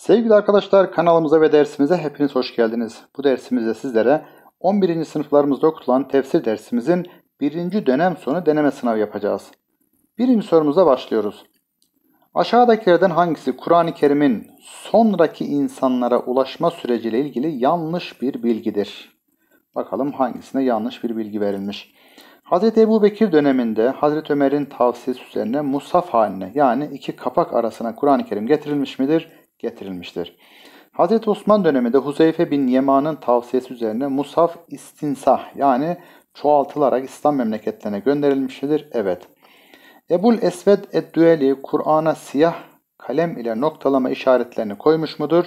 Sevgili arkadaşlar kanalımıza ve dersimize hepiniz hoş geldiniz. Bu dersimizde sizlere 11. sınıflarımızda okutulan tefsir dersimizin 1. dönem sonu deneme sınavı yapacağız. Birinci sorumuza başlıyoruz. Aşağıdakilerden hangisi Kur'an-ı Kerim'in sonraki insanlara ulaşma süreciyle ilgili yanlış bir bilgidir? Bakalım hangisine yanlış bir bilgi verilmiş. Hz. Ebu Bekir döneminde Hz. Ömer'in tavsiyesi üzerine musaf haline yani iki kapak arasına Kur'an-ı Kerim getirilmiş midir? getirilmiştir. Hz. Osman döneminde Huzeyfe bin Yeman'ın tavsiyesi üzerine Musaf istinsah yani çoğaltılarak İslam memleketlerine gönderilmiştir. Evet. Ebul Esved Eddüeli Kur'an'a siyah kalem ile noktalama işaretlerini koymuş mudur?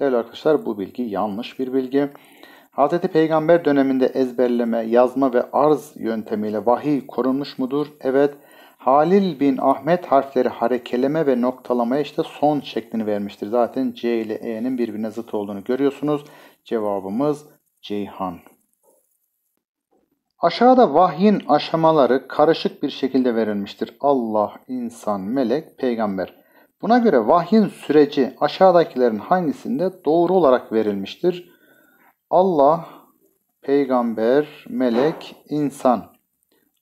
Değerli arkadaşlar bu bilgi yanlış bir bilgi. Hz. Peygamber döneminde ezberleme, yazma ve arz yöntemiyle vahiy korunmuş mudur? Evet. Halil bin Ahmet harfleri harekeleme ve noktalamaya işte son şeklini vermiştir. Zaten C ile E'nin birbirine zıt olduğunu görüyorsunuz. Cevabımız Ceyhan. Aşağıda vahyin aşamaları karışık bir şekilde verilmiştir. Allah, insan, melek, peygamber. Buna göre vahyin süreci aşağıdakilerin hangisinde doğru olarak verilmiştir? Allah, peygamber, melek, insan.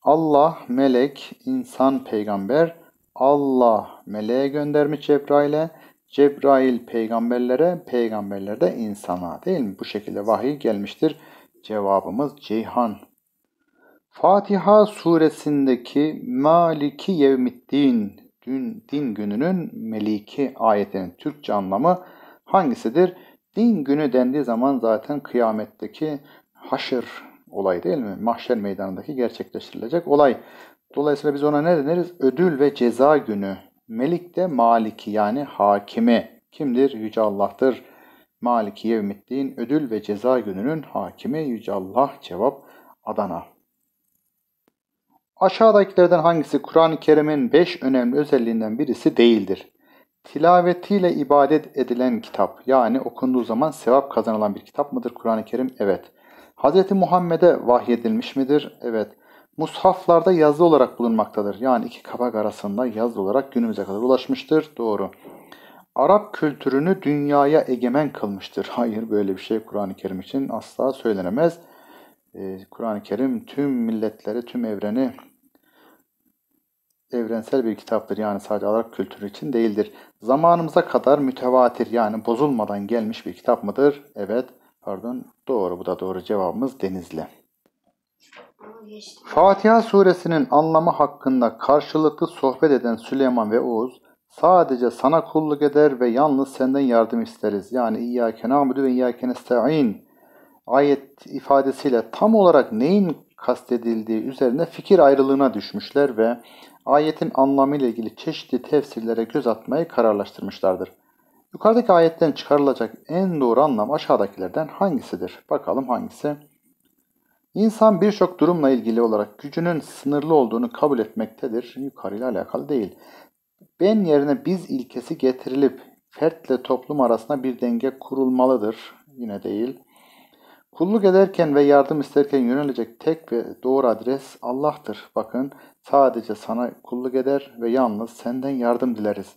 Allah, melek, insan, peygamber, Allah meleğe göndermiş Cebrail'e, Cebrail peygamberlere, peygamberler de insana değil mi? Bu şekilde vahiy gelmiştir. Cevabımız Ceyhan. Fatiha suresindeki Maliki Yevmiddin, dün, din gününün meliki ayetinin Türkçe anlamı hangisidir? Din günü dendiği zaman zaten kıyametteki haşır olay değil mi? Mahşer meydanındaki gerçekleştirilecek olay. Dolayısıyla biz ona ne deniriz? Ödül ve ceza günü. Melik de maliki yani hakimi. Kimdir? Yüce Allah'tır. Maliki yevmiddin ödül ve ceza gününün hakimi Yüce Allah cevap Adana. Aşağıdakilerden hangisi Kur'an-ı Kerim'in beş önemli özelliğinden birisi değildir? Tilavetiyle ibadet edilen kitap yani okunduğu zaman sevap kazanılan bir kitap mıdır Kur'an-ı Kerim? Evet. Hz. Muhammed'e vahyedilmiş midir? Evet. Mushaflarda yazılı olarak bulunmaktadır. Yani iki kabak arasında yazılı olarak günümüze kadar ulaşmıştır. Doğru. Arap kültürünü dünyaya egemen kılmıştır. Hayır böyle bir şey Kur'an-ı Kerim için asla söylenemez. Ee, Kur'an-ı Kerim tüm milletleri, tüm evreni evrensel bir kitaptır. Yani sadece Arap kültürü için değildir. Zamanımıza kadar mütevatir yani bozulmadan gelmiş bir kitap mıdır? Evet. Pardon. Doğru. Bu da doğru. Cevabımız Denizli. Fatiha suresinin anlamı hakkında karşılıklı sohbet eden Süleyman ve Oğuz sadece sana kulluk eder ve yalnız senden yardım isteriz. Yani İyyâke nâbudu ve İyyâke nesta'in ayet ifadesiyle tam olarak neyin kastedildiği üzerine fikir ayrılığına düşmüşler ve ayetin anlamıyla ilgili çeşitli tefsirlere göz atmayı kararlaştırmışlardır. Yukarıdaki ayetten çıkarılacak en doğru anlam aşağıdakilerden hangisidir? Bakalım hangisi? İnsan birçok durumla ilgili olarak gücünün sınırlı olduğunu kabul etmektedir. Yukarıyla alakalı değil. Ben yerine biz ilkesi getirilip fertle toplum arasında bir denge kurulmalıdır. Yine değil. Kulluk ederken ve yardım isterken yönelecek tek ve doğru adres Allah'tır. Bakın sadece sana kulluk eder ve yalnız senden yardım dileriz.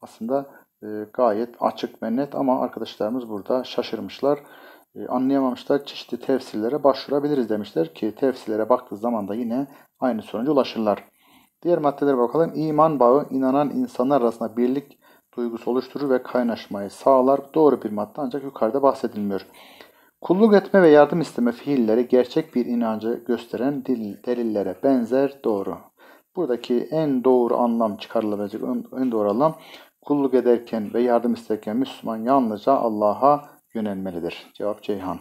Aslında ee, gayet açık ve net ama arkadaşlarımız burada şaşırmışlar. Ee, anlayamamışlar çeşitli tefsirlere başvurabiliriz demişler ki tefsirlere baktığı zaman da yine aynı sonuca ulaşırlar. Diğer maddelere bakalım. İman bağı inanan insanlar arasında birlik duygusu oluşturur ve kaynaşmayı sağlar. Doğru bir madde ancak yukarıda bahsedilmiyor. Kulluk etme ve yardım isteme fiilleri gerçek bir inancı gösteren dil, delillere benzer doğru. Buradaki en doğru anlam çıkarılabilecek en doğru anlam Kulluk ederken ve yardım isterken Müslüman yalnızca Allah'a yönelmelidir. Cevap Ceyhan.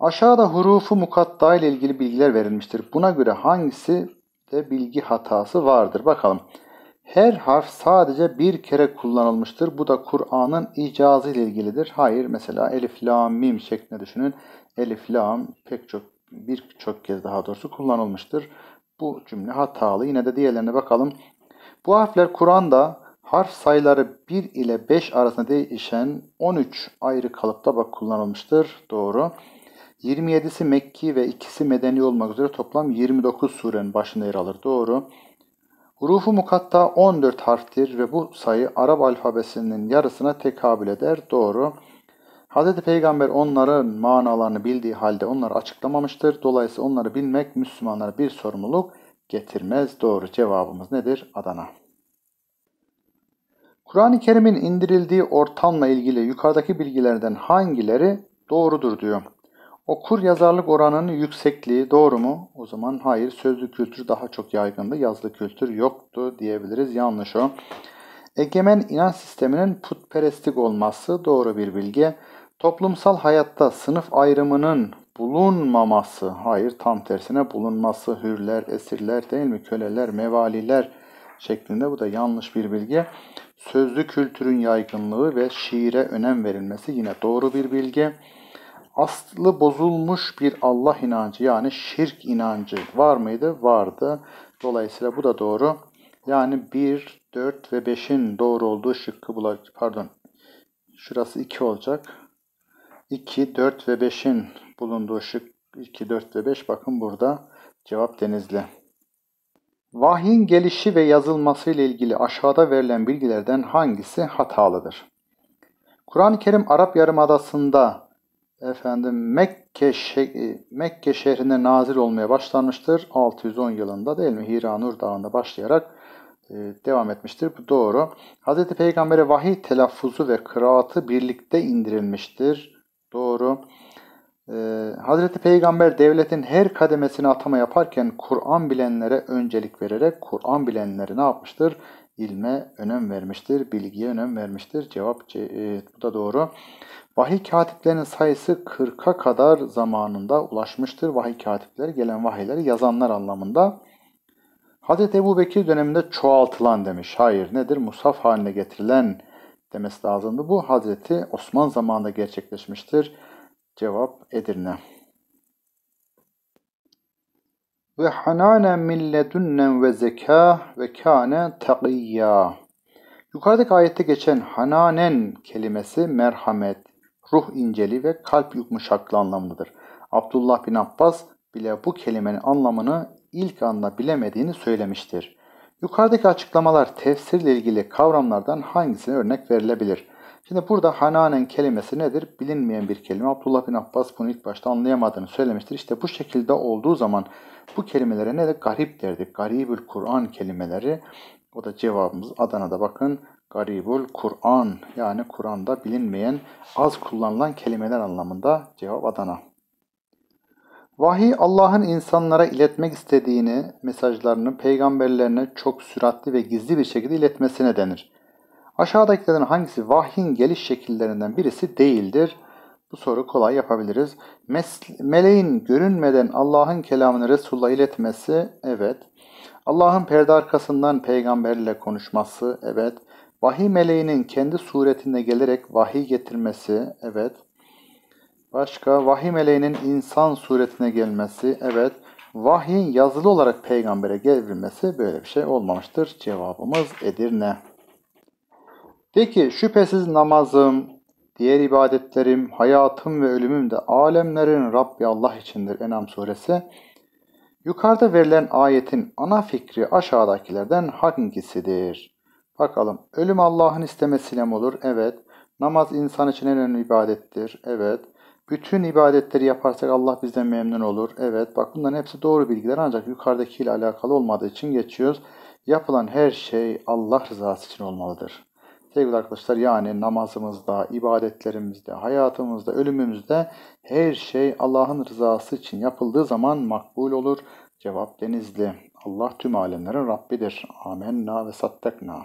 Aşağıda hurufu mukatta ile ilgili bilgiler verilmiştir. Buna göre hangisi de bilgi hatası vardır? Bakalım. Her harf sadece bir kere kullanılmıştır. Bu da Kur'an'ın icazı ile ilgilidir. Hayır mesela elif, lam, mim şeklinde düşünün. Elif, lam pek çok birçok kez daha doğrusu kullanılmıştır. Bu cümle hatalı. Yine de diğerlerine bakalım. Bu harfler Kur'an'da harf sayıları 1 ile 5 arasında değişen 13 ayrı kalıpta bak kullanılmıştır. Doğru. 27'si Mekki ve ikisi Medeni olmak üzere toplam 29 surenin başında yer alır. Doğru. Hurufu mukatta 14 harftir ve bu sayı Arap alfabesinin yarısına tekabül eder. Doğru. Hz. Peygamber onların manalarını bildiği halde onları açıklamamıştır. Dolayısıyla onları bilmek Müslümanlara bir sorumluluk getirmez. Doğru cevabımız nedir? Adana. Kur'an-ı Kerim'in indirildiği ortamla ilgili yukarıdaki bilgilerden hangileri doğrudur diyor. Okur yazarlık oranının yüksekliği doğru mu? O zaman hayır sözlü kültür daha çok yaygındı. Yazılı kültür yoktu diyebiliriz. Yanlış o. Egemen inanç sisteminin putperestlik olması doğru bir bilgi. Toplumsal hayatta sınıf ayrımının bulunmaması, hayır tam tersine bulunması, hürler, esirler değil mi, köleler, mevaliler şeklinde bu da yanlış bir bilgi. Sözlü kültürün yaygınlığı ve şiire önem verilmesi yine doğru bir bilgi. Aslı bozulmuş bir Allah inancı yani şirk inancı var mıydı? Vardı. Dolayısıyla bu da doğru. Yani 1, 4 ve 5'in doğru olduğu şıkkı bulacak. Pardon. Şurası 2 olacak. 2, 4 ve 5'in bulunduğu şık 2, 4 ve 5 bakın burada cevap denizli. Vahyin gelişi ve yazılması ile ilgili aşağıda verilen bilgilerden hangisi hatalıdır? Kur'an-ı Kerim Arap Yarımadası'nda efendim Mekke, şe- Mekke şehrine nazil olmaya başlanmıştır. 610 yılında değil mi? Hiranur Dağı'nda başlayarak e, devam etmiştir. Bu doğru. Hz. Peygamber'e vahiy telaffuzu ve kıraatı birlikte indirilmiştir. Doğru. Hazreti Peygamber devletin her kademesine atama yaparken Kur'an bilenlere öncelik vererek Kur'an bilenleri ne yapmıştır? İlme önem vermiştir, bilgiye önem vermiştir. Cevap C. Evet, bu da doğru. Vahiy katiplerinin sayısı 40'a kadar zamanında ulaşmıştır. Vahiy katipleri gelen vahiyleri yazanlar anlamında. Hazreti Ebu Bekir döneminde çoğaltılan demiş. Hayır nedir? Musaf haline getirilen demesi lazımdı. Bu Hazreti Osman zamanında gerçekleşmiştir. Cevap Edirne ve hananen milletunnen ve zeka ve kâne takiyya. Yukarıdaki ayette geçen hananen kelimesi merhamet, ruh inceli ve kalp yumuşaklığı anlamındadır. Abdullah bin Abbas bile bu kelimenin anlamını ilk anda bilemediğini söylemiştir. Yukarıdaki açıklamalar tefsirle ilgili kavramlardan hangisine örnek verilebilir? Şimdi burada Hananen kelimesi nedir? Bilinmeyen bir kelime. Abdullah bin Abbas bunu ilk başta anlayamadığını söylemiştir. İşte bu şekilde olduğu zaman bu kelimelere ne de garip derdik. Garibül Kur'an kelimeleri. O da cevabımız Adana'da bakın. Garibül Kur'an yani Kur'an'da bilinmeyen az kullanılan kelimeler anlamında cevap Adana. Vahiy Allah'ın insanlara iletmek istediğini, mesajlarını peygamberlerine çok süratli ve gizli bir şekilde iletmesine denir. Aşağıdakilerden hangisi vahyin geliş şekillerinden birisi değildir? Bu soru kolay yapabiliriz. meleğin görünmeden Allah'ın kelamını Resul'la iletmesi, evet. Allah'ın perde arkasından peygamberle konuşması, evet. Vahiy meleğinin kendi suretinde gelerek vahiy getirmesi, evet. Başka, vahiy meleğinin insan suretine gelmesi, evet. Vahyin yazılı olarak peygambere gevrilmesi böyle bir şey olmamıştır. Cevabımız Edirne. De ki şüphesiz namazım, diğer ibadetlerim, hayatım ve ölümüm de alemlerin Rabbi Allah içindir. Enam suresi. Yukarıda verilen ayetin ana fikri aşağıdakilerden hangisidir? Bakalım. Ölüm Allah'ın istemesiyle mi olur? Evet. Namaz insan için en önemli ibadettir. Evet. Bütün ibadetleri yaparsak Allah bizden memnun olur. Evet. Bak bunların hepsi doğru bilgiler ancak yukarıdaki ile alakalı olmadığı için geçiyoruz. Yapılan her şey Allah rızası için olmalıdır. Sevgili arkadaşlar yani namazımızda, ibadetlerimizde, hayatımızda, ölümümüzde her şey Allah'ın rızası için yapıldığı zaman makbul olur. Cevap denizli. Allah tüm alemlerin Rabbidir. Amenna ve sattakna.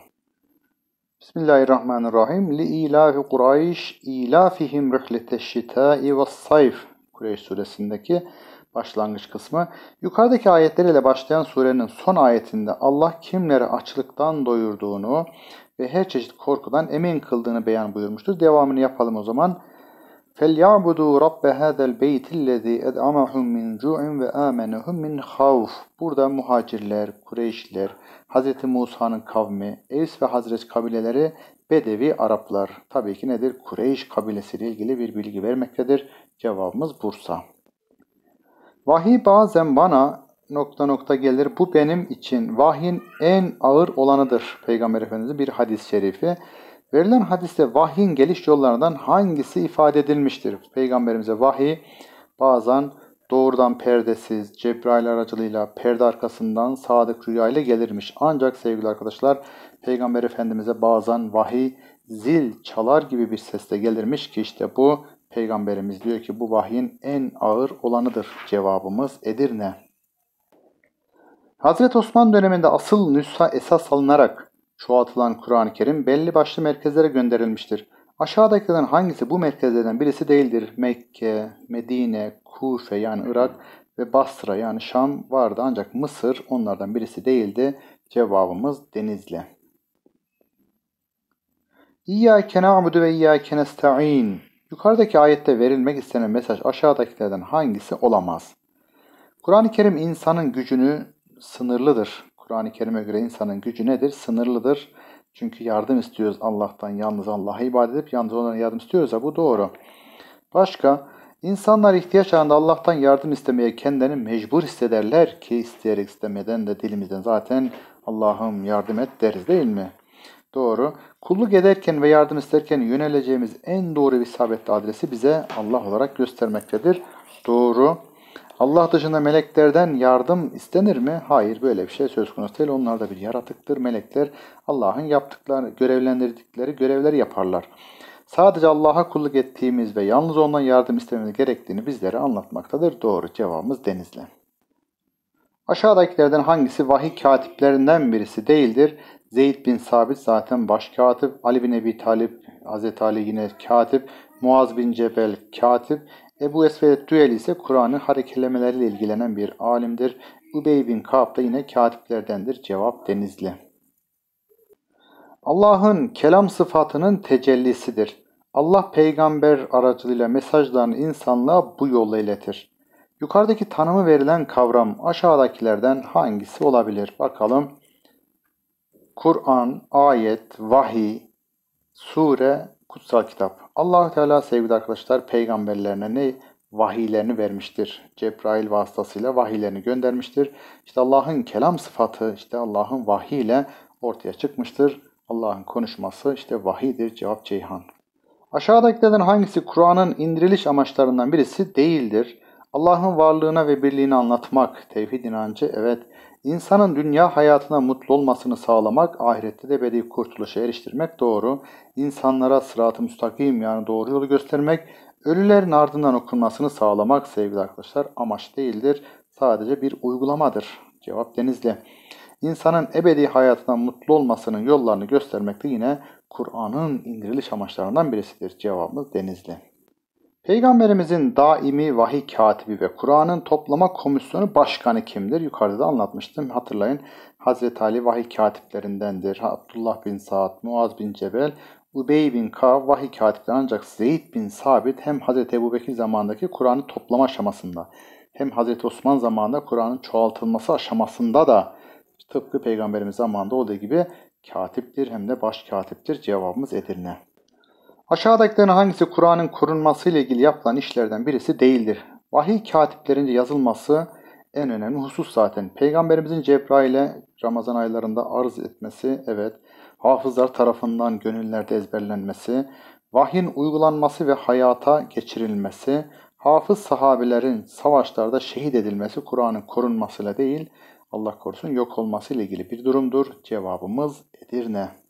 Bismillahirrahmanirrahim. Li ilahi Kureyş ilafihim rihlete şitai ve sayf. Kureyş suresindeki başlangıç kısmı. Yukarıdaki ayetlerle başlayan surenin son ayetinde Allah kimleri açlıktan doyurduğunu ve her çeşit korkudan emin kıldığını beyan buyurmuştur. Devamını yapalım o zaman. فَلْيَعْبُدُوا رَبَّ هَذَا الْبَيْتِ الَّذ۪ي اَدْعَمَهُمْ مِنْ جُوعٍ وَآمَنَهُمْ مِنْ خَوْفٍ Burada muhacirler, Kureyşliler, Hz. Musa'nın kavmi, Evs ve Hazret kabileleri Bedevi Araplar. Tabii ki nedir? Kureyş kabilesiyle ilgili bir bilgi vermektedir. Cevabımız Bursa. Vahiy bazen bana nokta nokta gelir. Bu benim için vahyin en ağır olanıdır. Peygamber Efendimiz'in bir hadis-i şerifi. Verilen hadiste vahyin geliş yollarından hangisi ifade edilmiştir? Peygamberimize vahiy bazen doğrudan perdesiz, Cebrail aracılığıyla perde arkasından sadık rüya ile gelirmiş. Ancak sevgili arkadaşlar Peygamber Efendimiz'e bazen vahiy zil çalar gibi bir sesle gelirmiş ki işte bu Peygamberimiz diyor ki bu vahyin en ağır olanıdır cevabımız Edirne. Hazreti Osman döneminde asıl nüsha esas alınarak çoğaltılan Kur'an-ı Kerim belli başlı merkezlere gönderilmiştir. Aşağıdakilerden hangisi bu merkezlerden birisi değildir? Mekke, Medine, Kufe yani Irak ve Basra yani Şam vardı ancak Mısır onlardan birisi değildi. Cevabımız Denizli. İyyâke na'budu ve iyyâke nesta'in. Yukarıdaki ayette verilmek istenen mesaj aşağıdakilerden hangisi olamaz? Kur'an-ı Kerim insanın gücünü sınırlıdır. Kur'an-ı Kerim'e göre insanın gücü nedir? Sınırlıdır. Çünkü yardım istiyoruz Allah'tan. Yalnız Allah'a ibadet edip yalnız ona yardım istiyoruz. bu doğru. Başka, insanlar ihtiyaç anında Allah'tan yardım istemeye kendilerini mecbur hissederler ki isteyerek istemeden de dilimizden zaten Allah'ım yardım et deriz değil mi? Doğru. Kulluk ederken ve yardım isterken yöneleceğimiz en doğru ve isabetli adresi bize Allah olarak göstermektedir. Doğru. Allah dışında meleklerden yardım istenir mi? Hayır böyle bir şey söz konusu değil. Onlar da bir yaratıktır. Melekler Allah'ın yaptıkları, görevlendirdikleri görevleri yaparlar. Sadece Allah'a kulluk ettiğimiz ve yalnız ondan yardım istememiz gerektiğini bizlere anlatmaktadır. Doğru cevabımız denizle. Aşağıdakilerden hangisi vahiy katiplerinden birisi değildir? Zeyd bin Sabit zaten baş katip, Ali bin Ebi Talip, Hazreti Ali yine katip, Muaz bin Cebel katip, Ebu Esved Düel ise Kur'an'ı harekelemeleriyle ilgilenen bir alimdir. Übey bin Ka'b da yine katiplerdendir. Cevap Denizli. Allah'ın kelam sıfatının tecellisidir. Allah peygamber aracılığıyla mesajlarını insanlığa bu yolla iletir. Yukarıdaki tanımı verilen kavram aşağıdakilerden hangisi olabilir? Bakalım. Kur'an, ayet, vahiy, sure, kutsal kitap. allah Teala sevgili arkadaşlar peygamberlerine ne vahiylerini vermiştir. Cebrail vasıtasıyla vahiylerini göndermiştir. İşte Allah'ın kelam sıfatı, işte Allah'ın vahiyle ortaya çıkmıştır. Allah'ın konuşması işte vahidir. Cevap Ceyhan. Aşağıdakilerden hangisi Kur'an'ın indiriliş amaçlarından birisi değildir? Allah'ın varlığına ve birliğini anlatmak, tevhid inancı evet. İnsanın dünya hayatına mutlu olmasını sağlamak, ahirette de ebedi kurtuluşa eriştirmek doğru. İnsanlara sırat-ı müstakim yani doğru yolu göstermek, ölülerin ardından okunmasını sağlamak sevgili arkadaşlar amaç değildir. Sadece bir uygulamadır. Cevap Denizli. İnsanın ebedi hayatından mutlu olmasının yollarını göstermek de yine Kur'an'ın indiriliş amaçlarından birisidir. Cevabımız Denizli. Peygamberimizin daimi vahiy katibi ve Kur'an'ın toplama komisyonu başkanı kimdir? Yukarıda anlatmıştım. Hatırlayın Hazreti Ali vahiy katiplerindendir. Abdullah bin Saad, Muaz bin Cebel, Ubey bin Ka vahiy katipler ancak Zeyd bin Sabit hem Hazreti Ebubekir zamanındaki Kur'an'ı toplama aşamasında hem Hazreti Osman zamanında Kur'an'ın çoğaltılması aşamasında da tıpkı Peygamberimiz zamanında olduğu gibi katiptir hem de baş katiptir cevabımız Edirne. Aşağıdakilerin hangisi Kur'an'ın korunması ile ilgili yapılan işlerden birisi değildir? Vahiy katiplerince yazılması en önemli husus zaten. Peygamberimizin ile Ramazan aylarında arz etmesi, evet. Hafızlar tarafından gönüllerde ezberlenmesi, vahyin uygulanması ve hayata geçirilmesi, hafız sahabilerin savaşlarda şehit edilmesi Kur'an'ın korunmasıyla değil, Allah korusun yok olması ile ilgili bir durumdur. Cevabımız Edirne.